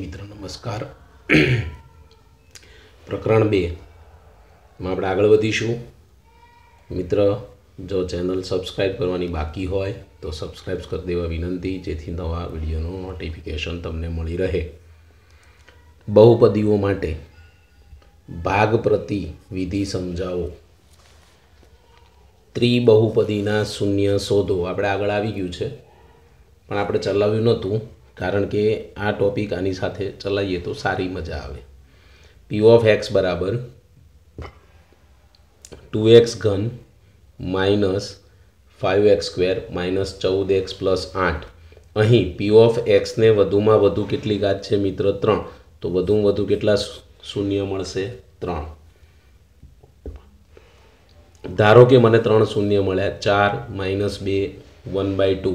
મિત્ર નમસ્કાર પ્રકરણ બે માં આપણે આગળ વધીશું મિત્ર જો ચેનલ સબસ્ક્રાઈબ કરવાની બાકી હોય તો સબસ્ક્રાઈબ કરી દેવા વિનંતી જેથી નવા વિડીયોનું નોટિફિકેશન તમને મળી રહે બહુપદીઓ માટે ભાગ પ્રતિ વિધિ સમજાવો ત્રિબહુપદીના શૂન્ય શોધો આપણે આગળ આવી ગયું છે પણ આપણે ચલાવ્યું નહોતું કારણ કે આ ટોપિક આની સાથે ચલાવીએ તો સારી મજા આવે પી ઓફ એક્સ બરાબર ટુ એક્સ ઘન minus five X square minus ચૌદ એક્સ પ્લસ આઠ અહીં પી ઓફ એક્સને વધુમાં વધુ કેટલી ઘાત છે મિત્ર ત્રણ તો વધુમાં વધુ કેટલા શૂન્ય મળશે ત્રણ ધારો કે મને ત્રણ શૂન્ય મળ્યા ચાર માઇનસ બે વન બાય ટુ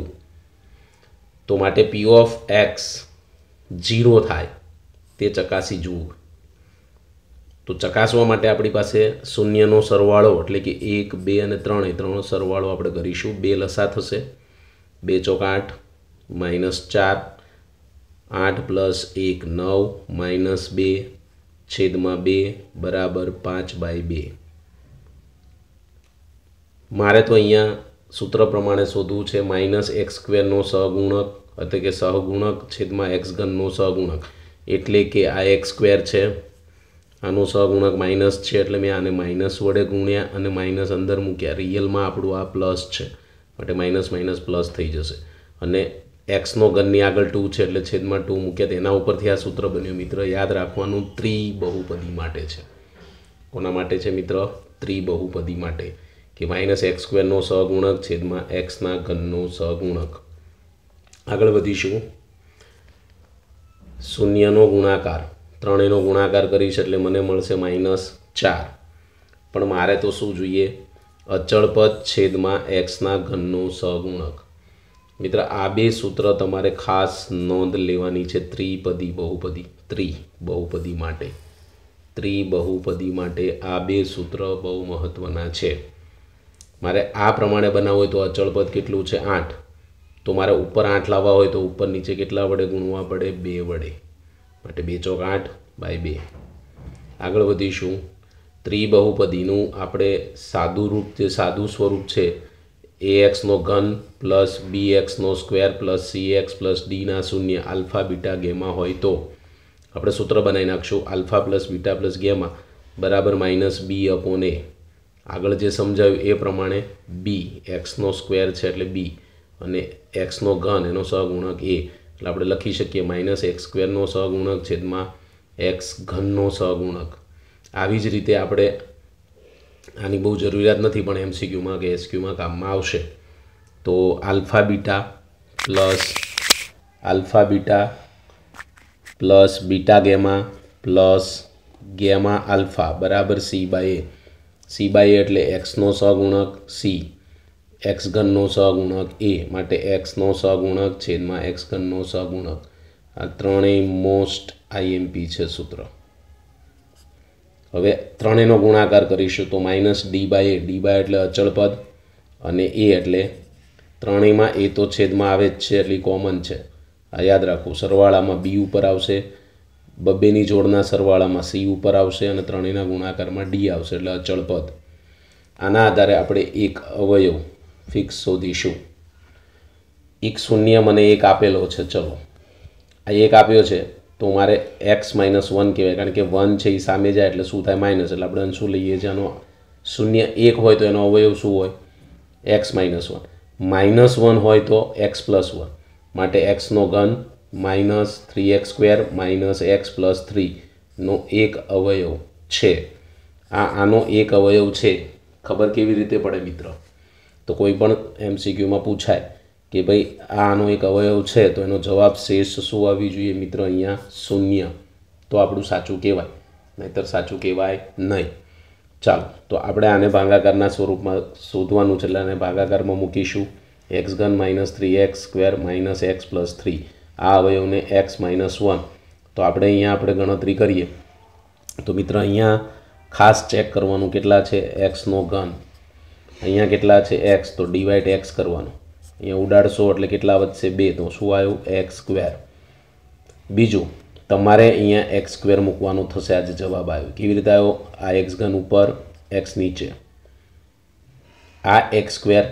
તો માટે પી ઓફ એક્સ ઝીરો થાય તે ચકાસી જુઓ તો ચકાસવા માટે આપણી પાસે શૂન્યનો સરવાળો એટલે કે એક બે અને ત્રણ એ ત્રણનો સરવાળો આપણે કરીશું બે લસા થશે બે ચોક આઠ માઇનસ ચાર આઠ પ્લસ એક નવ માઇનસ બે છેદમાં બે બરાબર પાંચ બાય બે મારે તો અહીંયા સૂત્ર પ્રમાણે શોધવું છે માઇનસ એક્સ સ્ક્વેરનો સહગુણક એટલે કે સહગુણક છેદમાં એક્સ ઘનનો સહગુણક એટલે કે આ એક્સ સ્ક્વેર છે આનો સહગુણક માઇનસ છે એટલે મેં આને માઇનસ વડે ગુણ્યા અને માઇનસ અંદર મૂક્યા રિયલમાં આપણું આ પ્લસ છે માટે માઇનસ માઇનસ પ્લસ થઈ જશે અને એક્સનો ઘનની આગળ ટુ છે એટલે છેદમાં ટુ મૂક્યા તેના ઉપરથી આ સૂત્ર બન્યું મિત્ર યાદ રાખવાનું ત્રિ ત્રિબહુપદી માટે છે કોના માટે છે મિત્ર ત્રિ બહુપદી માટે કે માઇનસ એક્સ સ્ક્વેરનો સહગુણક છેદમાં એક્સના ઘનનો સહગુણક આગળ વધીશું શૂન્યનો ગુણાકાર ત્રણેયનો ગુણાકાર કરીશ એટલે મને મળશે માઇનસ ચાર પણ મારે તો શું જોઈએ અચળપદ છેદમાં એક્સના ઘનનો સગુણક મિત્ર આ બે સૂત્ર તમારે ખાસ નોંધ લેવાની છે ત્રિપદી બહુપદી ત્રિ બહુપદી માટે ત્રિ બહુપદી માટે આ બે સૂત્ર બહુ મહત્ત્વના છે મારે આ પ્રમાણે બનાવવું હોય તો અચળપદ કેટલું છે આઠ તો મારે ઉપર આઠ લાવવા હોય તો ઉપર નીચે કેટલા વડે ગુણવા પડે બે વડે માટે બે ચોક આઠ બાય બે આગળ વધીશું ત્રિબહુપદીનું આપણે સાદું રૂપ જે સાદું સ્વરૂપ છે એ એક્સનો ઘન પ્લસ બી એક્સનો square plus C X plus ડીના શૂન્ય આલ્ફા બીટા ગેમા હોય તો આપણે સૂત્ર બનાવી નાખશું alpha plus beta plus gamma બરાબર માઇનસ બી અપોન એ આગળ જે સમજાયું એ પ્રમાણે બી એક્સનો સ્ક્વેર છે એટલે બી અને એક્સનો ઘન એનો સહગુણક એ એટલે આપણે લખી શકીએ માઇનસ એક્સ સ્ક્વેરનો સહગુણક છેદમાં એક્સ ઘનનો સહગુણક આવી જ રીતે આપણે આની બહુ જરૂરિયાત નથી પણ એમસીક્યુમાં કે એસક્યુમાં કામમાં આવશે તો alpha beta plus alpha beta plus beta gamma plus gamma alpha બરાબર C by A C by એટલે એક્સનો સહગુણક સી એક્સ ઘનનો સહગુણક એ માટે એક્સનો સહગુણક છેદમાં એક્સ ઘનનો સહગુણક આ ત્રણેય મોસ્ટ આઈએમપી છે સૂત્ર હવે ત્રણેયનો ગુણાકાર કરીશું તો minus D by A D by એટલે અચળ પદ અને એ એટલે ત્રણેયમાં એ તો છેદમાં આવે જ છે એટલી કોમન છે આ યાદ રાખો સરવાળામાં બી ઉપર આવશે બબ્બેની જોડના સરવાળામાં સી ઉપર આવશે અને ત્રણેયના ગુણાકારમાં ડી આવશે એટલે અચળ પદ આના આધારે આપણે એક અવયવ ફિક્સ શોધીશું એક શૂન્ય મને એક આપેલો છે ચલો આ એક આપ્યો છે તો મારે એક્સ માઇનસ વન કહેવાય કારણ કે વન છે એ સામે જાય એટલે શું થાય માઇનસ એટલે આપણે શું લઈએ છીએ આનો શૂન્ય એક હોય તો એનો અવયવ શું હોય X minus one minus one હોય તો એક્સ પ્લસ વન માટે એક્સનો ઘન minus three X square minus X plus થ્રીનો એક અવયવ છે આ આનો એક અવયવ છે ખબર કેવી રીતે પડે મિત્રો તો કોઈ પણ એમસીક્યુમાં પૂછાય કે ભાઈ આનો એક અવયવ છે તો એનો જવાબ શેષ શું આવવી જોઈએ મિત્ર અહીંયા શૂન્ય તો આપણું સાચું કહેવાય નહીંતર સાચું કહેવાય નહીં ચાલો તો આપણે આને ભાગાકારના સ્વરૂપમાં શોધવાનું છે એટલે આને ભાગાકારમાં મૂકીશું એક્સ ગન minus three X square minus X plus three આ અવયવને એક્સ માઇનસ વન તો આપણે અહીંયા આપણે ગણતરી કરીએ તો મિત્ર અહીંયા ખાસ ચેક કરવાનું કેટલા છે એક્સનો ઘન અહીંયા કેટલા છે એક્સ તો ડિવાઈડ એક્સ કરવાનું અહીંયા ઉડાડશો એટલે કેટલા વધશે બે તો શું આવ્યું એક્સ સ્ક્વેર બીજું તમારે અહીંયા એક્સ સ્ક્વેર મૂકવાનું થશે આજે જવાબ આવ્યો કેવી રીતે આવ્યો આ એક્સ ઘન ઉપર એક્સ નીચે આ એક્સ સ્ક્વેર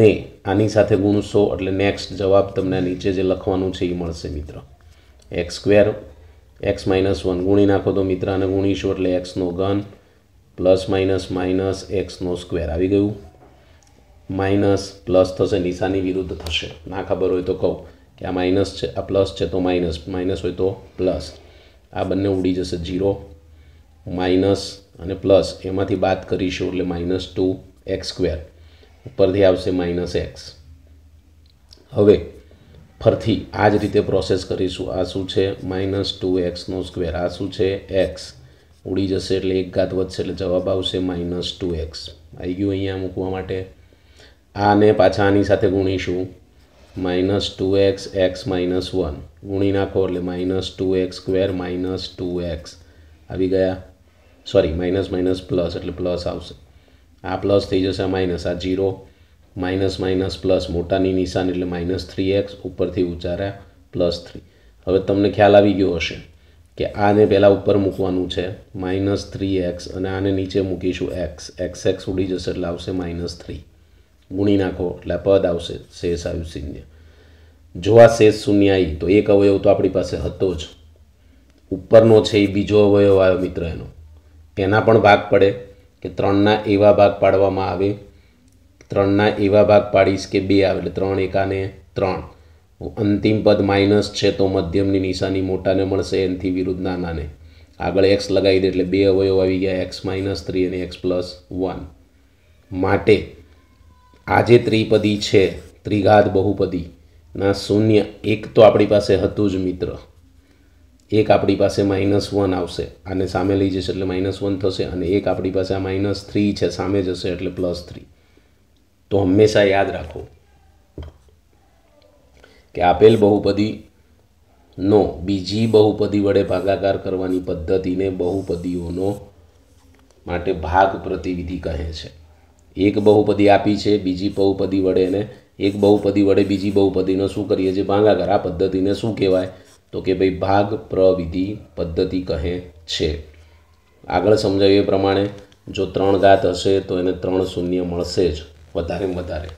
ને આની સાથે ગુણશો એટલે નેક્સ્ટ જવાબ તમને નીચે જે લખવાનું છે એ મળશે મિત્ર X square X minus one ગુણી નાખો તો મિત્ર અને ગુણીશું એટલે એક્સનો ઘન પ્લસ માઇનસ માઇનસ એક્સનો સ્ક્વેર આવી ગયું માઇનસ પ્લસ થશે નિશાની વિરુદ્ધ થશે ના ખબર હોય તો કહો કે આ માઇનસ છે આ પ્લસ છે તો માઇનસ માઇનસ હોય તો પ્લસ આ બંને ઉડી જશે જીરો માઇનસ અને પ્લસ એમાંથી બાદ કરીશું એટલે માઇનસ ટુ એક્સ સ્ક્વેર ઉપરથી આવશે માઇનસ એક્સ હવે ફરીથી આ જ રીતે પ્રોસેસ કરીશું આ શું છે માઇનસ ટુ એક્સનો સ્ક્વેર આ શું છે એક્સ ઉડી જશે એટલે એક ઘાત વધશે એટલે જવાબ આવશે માઇનસ ટુ એક્સ આવી ગયું અહીંયા મૂકવા માટે આને પાછા આની સાથે ગુણીશું minus two X X minus one ગુણી નાખો એટલે minus two X square minus two X આવી ગયા સોરી માઇનસ માઇનસ પ્લસ એટલે પ્લસ આવશે આ પ્લસ થઈ જશે માઇનસ આ જીરો માઇનસ માઇનસ પ્લસ મોટાની નિશાન એટલે માઇનસ થ્રી એક્સ ઉપરથી ઉચાર્યા પ્લસ થ્રી હવે તમને ખ્યાલ આવી ગયો હશે કે આને પહેલાં ઉપર મૂકવાનું છે માઇનસ થ્રી એક્સ અને આને નીચે મૂકીશું એક્સ એક્સ એક્સ ઉડી જશે એટલે આવશે માઇનસ થ્રી ગુણી નાખો એટલે પદ આવશે શેષ આવ્યું શૂન્ય જો આ શેષ શૂન્ય આવી તો એક અવયવ તો આપણી પાસે હતો જ ઉપરનો છે એ બીજો અવયવ આવ્યો મિત્ર એનો એના પણ ભાગ પડે કે ત્રણના એવા ભાગ પાડવામાં આવે ત્રણના એવા ભાગ પાડીશ કે બે આવે એટલે ત્રણ એકાને ત્રણ અંતિમ પદ માઇનસ છે તો મધ્યમની નિશાની મોટાને મળશે એનથી વિરુદ્ધ નાનાને આગળ એક્સ લગાવી દે એટલે બે અવયવ આવી ગયા એક્સ માઇનસ થ્રી અને એક્સ પ્લસ વન માટે આ જે ત્રિપદી છે ત્રિઘાત બહુપદી ના શૂન્ય એક તો આપણી પાસે હતું જ મિત્ર એક આપણી પાસે માઇનસ વન આવશે આને સામે લઈ જશે એટલે માઇનસ વન થશે અને એક આપણી પાસે આ માઇનસ થ્રી છે સામે જશે એટલે પ્લસ થ્રી તો હંમેશા યાદ રાખો કે આપેલ બહુપદીનો બીજી બહુપદી વડે ભાગાકાર કરવાની પદ્ધતિને બહુપદીઓનો માટે ભાગ પ્રતિવિધિ કહે છે એક બહુપદી આપી છે બીજી બહુપદી વડે એને એક બહુપદી વડે બીજી બહુપદીનો શું કરીએ છીએ ભાગાકાર આ પદ્ધતિને શું કહેવાય તો કે ભાઈ ભાગ પ્રવિધિ પદ્ધતિ કહે છે આગળ સમજાય એ પ્રમાણે જો ત્રણ ઘાત હશે તો એને ત્રણ શૂન્ય મળશે જ વધારે વધારે